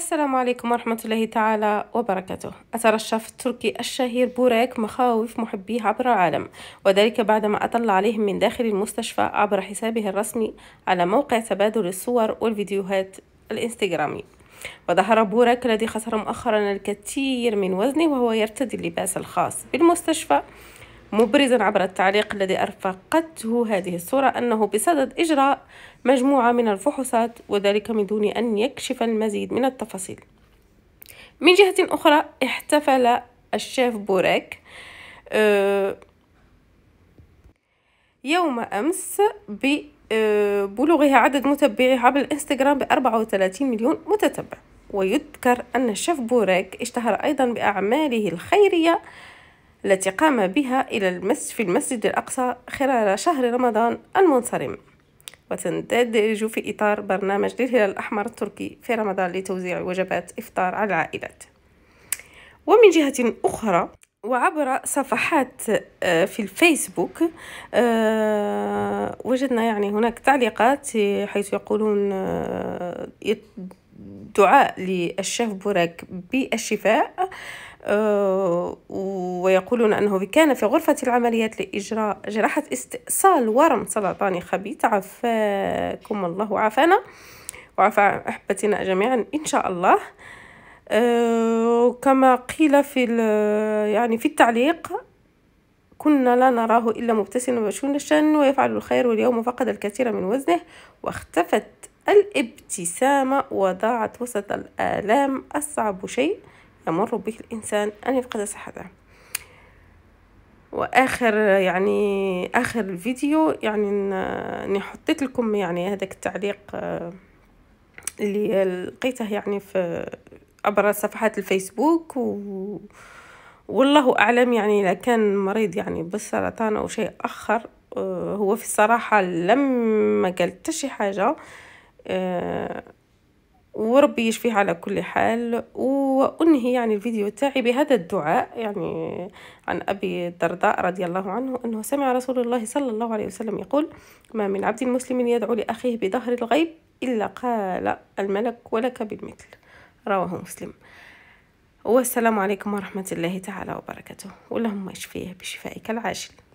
السلام عليكم ورحمة الله تعالى وبركاته أثر الشاف التركي الشهير بوراك مخاوف محبيه عبر العالم وذلك بعدما أطل عليهم من داخل المستشفى عبر حسابه الرسمي على موقع تبادل الصور والفيديوهات الإنستغرامي وظهر بوراك الذي خسر مؤخرا الكثير من وزنه وهو يرتدي اللباس الخاص بالمستشفى مبرزا عبر التعليق الذي أرفقته هذه الصورة أنه بصدد إجراء مجموعة من الفحوصات وذلك من دون أن يكشف المزيد من التفاصيل من جهة أخرى احتفل الشيف بوريك آه، يوم أمس ببلوغها آه، عدد عبر الإنستغرام ب 34 مليون متتبع ويذكر أن الشيف بوريك اشتهر أيضا بأعماله الخيرية التي قام بها إلى في المسجد الأقصى خلال شهر رمضان المنصرم وتندرج في إطار برنامج للهلال الأحمر التركي في رمضان لتوزيع وجبات إفطار على العائلات ومن جهة أخرى وعبر صفحات آه، في الفيسبوك آه، وجدنا يعني هناك تعليقات حيث يقولون آه، دعاء للشيف بوراك بالشفاء ويقولون أنه كان في غرفة العمليات لإجراء جراحة استئصال ورم سرطاني خبيث عفاكم الله وعافانا وعفى أحبتنا جميعا إن شاء الله آه، وكما قيل في يعني في التعليق كنا لا نراه إلا مبتسما وشنشا ويفعل الخير واليوم فقد الكثير من وزنه واختفت الابتسامة وضاعت وسط الآلام أصعب شيء يمر به الإنسان أن يفقد صحته واخر يعني اخر الفيديو يعني اني حطيت لكم يعني هذاك التعليق آه، اللي لقيته يعني في عبر صفحات الفيسبوك و... والله اعلم يعني اذا كان مريض يعني بالسرطان او شيء اخر آه، هو في الصراحه لما قال شي حاجه آه، وربي يشفيه على كل حال و وأنهي يعني الفيديو تاعي بهذا الدعاء يعني عن أبي الدرداء رضي الله عنه أنه سمع رسول الله صلى الله عليه وسلم يقول ما من عبد مسلم يدعو لأخيه بظهر الغيب إلا قال الملك ولك بالمثل رواه مسلم والسلام عليكم ورحمة الله تعالى وبركاته اللهم اشفيه بشفائك العاجل